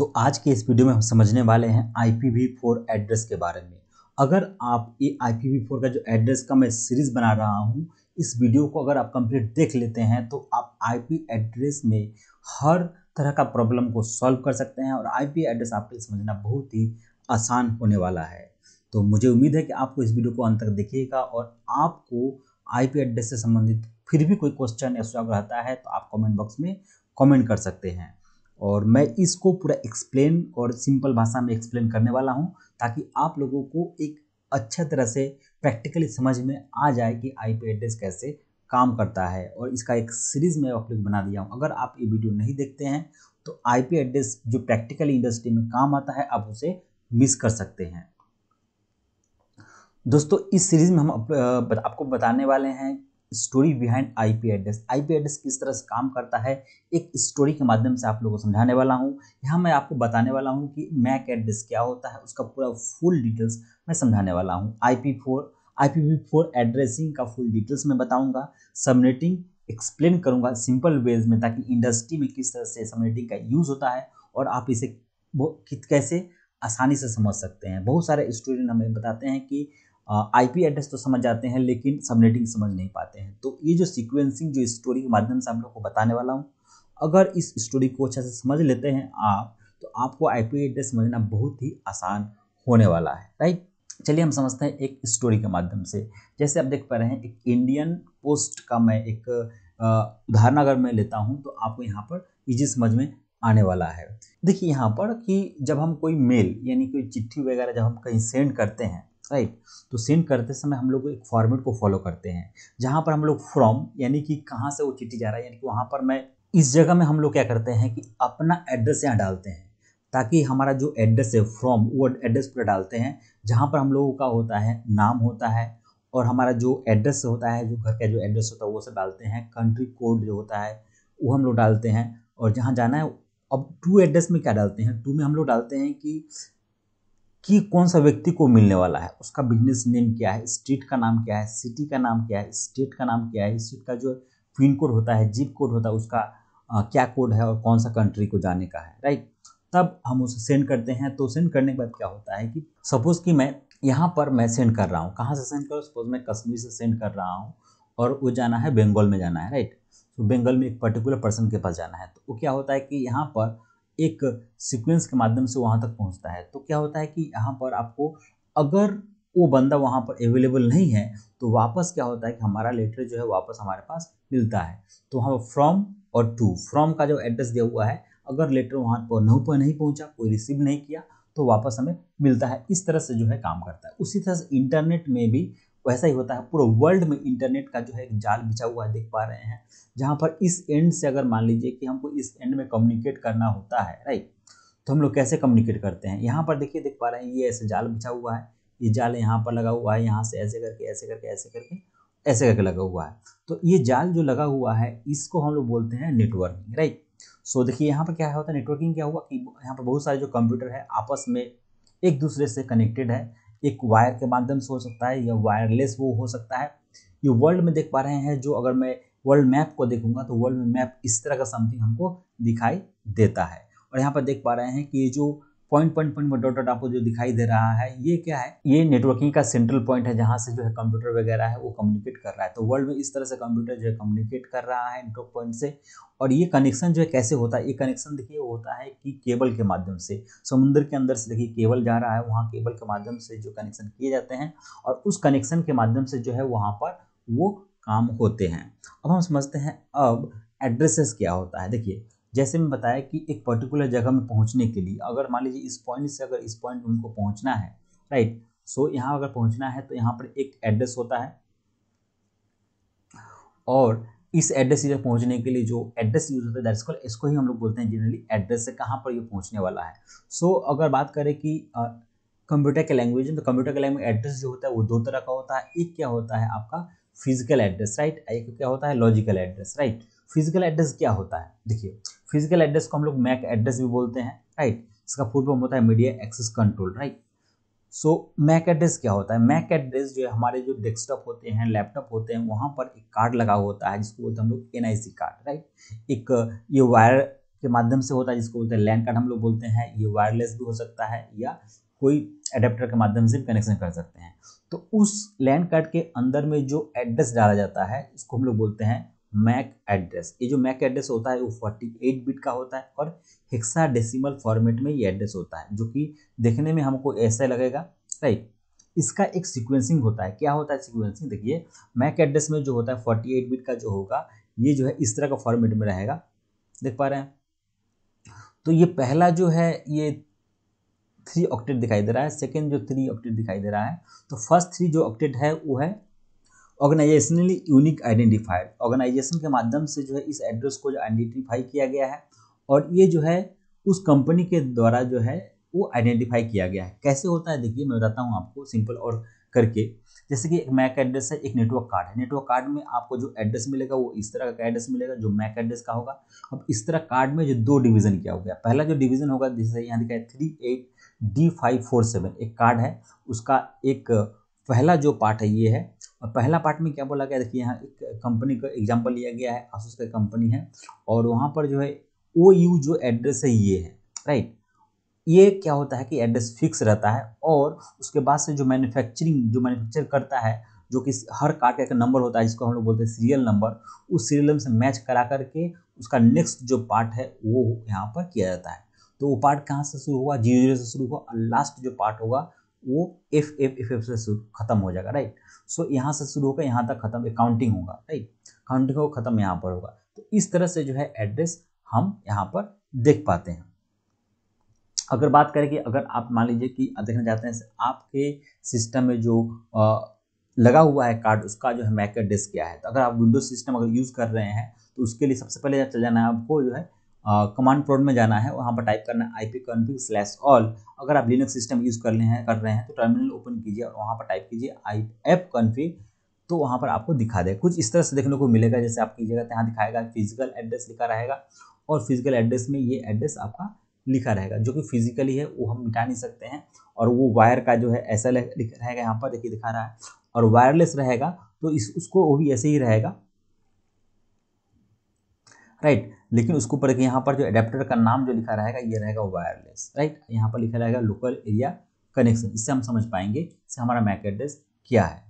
तो आज के इस वीडियो में हम समझने वाले हैं आई एड्रेस के बारे में अगर आप ये आई का जो एड्रेस का मैं सीरीज़ बना रहा हूँ इस वीडियो को अगर आप कंप्लीट देख लेते हैं तो आप आईपी एड्रेस में हर तरह का प्रॉब्लम को सॉल्व कर सकते हैं और आईपी एड्रेस आपके लिए समझना बहुत ही आसान होने वाला है तो मुझे उम्मीद है कि आपको इस वीडियो को अंत तक देखिएगा और आपको आईपी एड्रेस से संबंधित फिर भी कोई क्वेश्चन या सुझाव रहता है तो आप कमेंट बॉक्स में कमेंट कर सकते हैं और मैं इसको पूरा एक्सप्लेन और सिंपल भाषा में एक्सप्लेन करने वाला हूँ ताकि आप लोगों को एक अच्छा तरह से प्रैक्टिकली समझ में आ जाए कि आई पी एड्रेस कैसे काम करता है और इसका एक सीरीज़ मैं आप लोग बना दिया हूँ अगर आप ये वीडियो नहीं देखते हैं तो आई पी एड्रेस जो प्रैक्टिकली इंडस्ट्री में काम आता है आप उसे मिस कर सकते हैं दोस्तों इस सीरीज़ में हम आपको बताने वाले हैं story behind IP address IP address किस तरह से काम करता है एक स्टोरी के माध्यम से आप लोगों को समझाने वाला हूँ यहाँ मैं आपको बताने वाला हूँ कि मैक एड्रेस क्या होता है उसका पूरा फुल डिटेल्स मैं समझाने वाला हूँ I P four I P V four addressing का फुल डिटेल्स मैं बताऊँगा सबनेटिंग एक्सप्लेन करूँगा सिंपल वेज में ताकि इंडस्ट्री में किस तरह से सबनेटिंग का यूज़ होता है और आप इसे कैसे आसानी से समझ सकते हैं बहुत सारे स्टूडेंट हमें बताते हैं कि आईपी एड्रेस तो समझ जाते हैं लेकिन सबनेटिंग समझ नहीं पाते हैं तो ये जो सिक्वेंसिंग जो स्टोरी के माध्यम से हम लोग को बताने वाला हूँ अगर इस स्टोरी को अच्छा से समझ लेते हैं आप तो आपको पी एड्रेस समझना बहुत ही आसान होने वाला है राइट चलिए हम समझते हैं एक स्टोरी के माध्यम से जैसे आप देख पा रहे हैं एक इंडियन पोस्ट का मैं एक उदाहरण अगर मैं लेता हूँ तो आपको यहाँ पर ईजी समझ में आने वाला है देखिए यहाँ पर कि जब हम कोई मेल यानी कोई चिट्ठी वगैरह जब हम कहीं सेंड करते हैं राइट तो सेंड करते समय हम लोग एक फॉर्मेट को फॉलो करते हैं जहाँ पर हम लोग फ्रॉम यानी कि कहाँ से वो चिट्ठी जा रहा है यानी कि वहाँ पर मैं इस जगह में हम लोग क्या करते हैं कि अपना एड्रेस यहाँ डालते हैं ताकि हमारा जो एड्रेस है फ्रॉम वो एड्रेस पर डालते हैं जहाँ पर हम लोगों का होता है नाम होता है और हमारा जो एड्रेस होता है जो घर का जो एड्रेस होता है वो सब डालते हैं कंट्री कोड जो होता है वो हम लोग डालते हैं और जहाँ जाना है अब टू एड्रेस में क्या डालते हैं टू में हम लोग डालते हैं कि कि कौन सा व्यक्ति को मिलने वाला है उसका बिजनेस नेम क्या है स्ट्रीट का नाम क्या है सिटी का नाम क्या है स्टेट का नाम क्या है स्टेट का जो पिन कोड होता है जिप कोड होता है उसका आ, क्या कोड है और कौन सा कंट्री को जाने का है राइट तब हम उसे सेंड करते हैं तो सेंड करने के बाद क्या होता है कि सपोज़ कि मैं यहाँ पर मैं सेंड कर रहा हूँ कहाँ से सेंड करूँ सपोज मैं कश्मीर से सेंड कर रहा हूँ और वो जाना है बंगाल में जाना है राइट तो बंगाल में एक पर्टिकुलर पर्सन के पास जाना है तो वो क्या होता है कि यहाँ पर एक सीक्वेंस के माध्यम से वहाँ तक पहुँचता है तो क्या होता है कि यहाँ पर आपको अगर वो बंदा वहाँ पर अवेलेबल नहीं है तो वापस क्या होता है कि हमारा लेटर जो है वापस हमारे पास मिलता है तो पर फ्रॉम और टू फ्रॉम का जो एड्रेस दिया हुआ है अगर लेटर वहाँ पर नहीं पर नहीं पहुँचा कोई रिसीव नहीं किया तो वापस हमें मिलता है इस तरह से जो है काम करता है उसी तरह से इंटरनेट में भी वैसा ही होता है पूरे वर्ल्ड में इंटरनेट का जो है जाल बिछा हुआ देख पा रहे हैं जहाँ पर इस एंड से अगर मान लीजिए कि हमको इस एंड में कम्युनिकेट करना होता है राइट तो हम लोग कैसे कम्युनिकेट करते हैं यहाँ पर देखिए देख पा रहे हैं ये ऐसे जाल बिछा हुआ है ये जाल यहाँ पर लगा हुआ है यहाँ से ऐसे करके ऐसे करके ऐसे करके ऐसे करके लगा हुआ है तो ये जाल जो लगा हुआ है इसको हम लोग बोलते हैं नेटवर्किंग राइट सो देखिए यहाँ पर क्या होता है नेटवर्किंग क्या हुआ कि यहाँ पर बहुत सारे जो कंप्यूटर है आपस में एक दूसरे से कनेक्टेड है एक वायर के माध्यम से हो सकता है या वायरलेस वो हो सकता है ये वर्ल्ड में देख पा रहे हैं जो अगर मैं वर्ल्ड मैप को देखूंगा तो वर्ल्ड में मैप इस तरह का समथिंग हमको दिखाई देता है और यहाँ पर देख पा रहे हैं कि ये जो point point point dot dot आपको जो दिखाई दे रहा है ये क्या है ये नेटवर्किंग का सेंट्रल पॉइंट है जहाँ से जो है कंप्यूटर वगैरह है वो कम्युनिकेट कर रहा है तो वर्ल्ड में इस तरह से कंप्यूटर जो है कम्युनिकेट कर रहा है नेटवर्क पॉइंट से और ये कनेक्शन जो है कैसे होता है ये कनेक्शन देखिए होता है कि केबल के माध्यम से समुद्र के अंदर से देखिए केबल जा रहा है वहाँ केबल के माध्यम से जो कनेक्शन किए जाते हैं और उस कनेक्शन के माध्यम से जो है वहाँ पर वो काम होते हैं अब हम समझते हैं अब एड्रेसेस क्या होता है देखिए जैसे मैं बताया कि एक पर्टिकुलर जगह में पहुंचने के लिए अगर मान लीजिए इस पॉइंट से अगर इस पॉइंट उनको पहुंचना है राइट सो यहाँ अगर पहुंचना है तो यहाँ पर एक एड्रेस होता है और इस एड्रेस से पहुंचने के लिए जो एड्रेस यूज होता है दैट्स कॉल इसको ही हम लोग बोलते हैं जनरली एड्रेस से कहाँ पर ये पहुंचने वाला है सो so, अगर बात करें कि कंप्यूटर के लैंग्वेज में तो कंप्यूटर के लैंग्वेज एड्रेस जो होता है वो दो तरह का होता है एक क्या होता है आपका फिजिकल एड्रेस राइट एक क्या होता है logical address right physical address क्या होता है देखिए फिजिकल एड्रेस को हम लोग मैक एड्रेस भी बोलते हैं राइट इसका फुल फॉर्म होता है media access control right so MAC address क्या होता है मैक एड्रेस जो है हमारे जो डेस्कटॉप होते हैं लैपटॉप होते हैं वहाँ पर एक कार्ड लगा होता है जिसको बोलते हैं हम लोग एन कार्ड राइट एक ये वायर के माध्यम से होता है जिसको बोलते हैं लैंड कार्ड हम लोग बोलते हैं ये वायरलेस भी हो सकता है या कोई एडेप्टर के माध्यम से कनेक्शन कर सकते हैं तो उस लैंड कार्ड के अंदर में जो एड्रेस डाला जाता है उसको हम लोग बोलते हैं मैक एड्रेस ये जो मैक एड्रेस होता है वो एट बिट का होता है और हेक्सा डेसिमल फॉर्मेट में ये एड्रेस होता है जो कि देखने में हमको ऐसा लगेगा राइट इसका एक सिक्वेंसिंग होता है क्या होता है सिक्वेंसिंग देखिए मैक एड्रेस में जो होता है फोर्टी एट बिट का जो होगा ये जो है इस तरह का फॉर्मेट में रहेगा देख पा रहे हैं तो ये पहला जो है ये थ्री ऑक्टेट दिखाई दे रहा है सेकेंड जो थ्री ऑक्टेट दिखाई दे रहा है तो फर्स्ट थ्री जो ऑक्टेट है वो है ऑर्गेनाइजेशनली यूनिक आइडेंटिफायर ऑर्गेनाइजेशन के माध्यम से जो है इस एड्रेस को जो आइडेंटिफाई किया गया है और ये जो है उस कंपनी के द्वारा जो है वो आइडेंटिफाई किया गया है कैसे होता है देखिए मैं बताता हूँ आपको सिंपल और करके जैसे कि एक मैक एड्रेस है एक नेटवर्क कार्ड है नेटवर्क कार्ड में आपको जो एड्रेस मिलेगा वो इस तरह का एड्रेस मिलेगा जो मैक एड्रेस का होगा अब इस तरह कार्ड में जो दो डिवीजन किया हो गया पहला जो डिवीजन होगा जैसे यहाँ दिखाए three eight D five four seven एक कार्ड है उसका एक पहला जो पार्ट है ये है और पहला पार्ट में क्या बोला गया देखिए यहाँ एक कंपनी का एग्जाम्पल लिया गया है आसूस का कंपनी है और वहाँ पर जो है ओ यू जो एड्रेस है ये है राइट ये क्या होता है कि एड्रेस फिक्स रहता है और उसके बाद से जो मैन्युफैक्चरिंग जो मैन्युफैक्चर करता है जो कि हर कार का एक नंबर होता है जिसको हम लोग बोलते हैं सीरियल नंबर उस सीरियल नंबर से मैच करा करके उसका नेक्स्ट जो पार्ट है वो यहाँ पर किया जाता है तो वो पार्ट कहाँ से शुरू हुआ जीरो जीरो से शुरू हुआ और लास्ट जो पार्ट होगा वो एफ एफ एफ एफ से खत्म हो जाएगा राइट सो यहाँ से शुरू होकर यहाँ तक खत्म काउंटिंग होगा राइट काउंटिंग हो खत्म यहाँ पर होगा तो इस तरह से जो है एड्रेस हम यहाँ पर देख पाते हैं अगर बात करें कि अगर आप मान लीजिए कि देखना चाहते हैं आपके सिस्टम में जो आ, लगा हुआ है कार्ड उसका जो है मैक एड्रेस क्या है तो अगर आप विंडोज सिस्टम अगर यूज़ कर रहे हैं तो उसके लिए सबसे पहले चल जाना है आपको जो है कमांड प्रोड में जाना है वहाँ पर टाइप करना है I P config slash all अगर आप लिनक्स सिस्टम यूज़ कर रहे हैं कर रहे हैं तो टर्मिनल ओपन कीजिए और वहाँ पर टाइप कीजिए आई एप कॉन्फिग तो वहाँ पर आपको दिखा दे कुछ इस तरह से देखने को मिलेगा जैसे आप कीजिएगा तो यहाँ दिखाएगा फिजिकल एड्रेस लिखा रहेगा और फिजिकल एड्रेस में ये एड्रेस आपका लिखा रहेगा जो कि फिजिकली है वो हम मिटा नहीं सकते हैं और वो वायर का जो है ऐसा रहेगा यहाँ पर देखिए दिखा रहा है और वायरलेस रहेगा तो इस उसको वो भी ऐसे ही रहेगा राइट लेकिन उसके ऊपर यहाँ पर जो एडेप्टर का नाम जो लिखा रहेगा ये रहेगा वायरलेस राइट यहाँ पर लिखा रहेगा लोकल एरिया कनेक्शन इससे हम समझ पाएंगे इससे हमारा मैक एड्रेस क्या है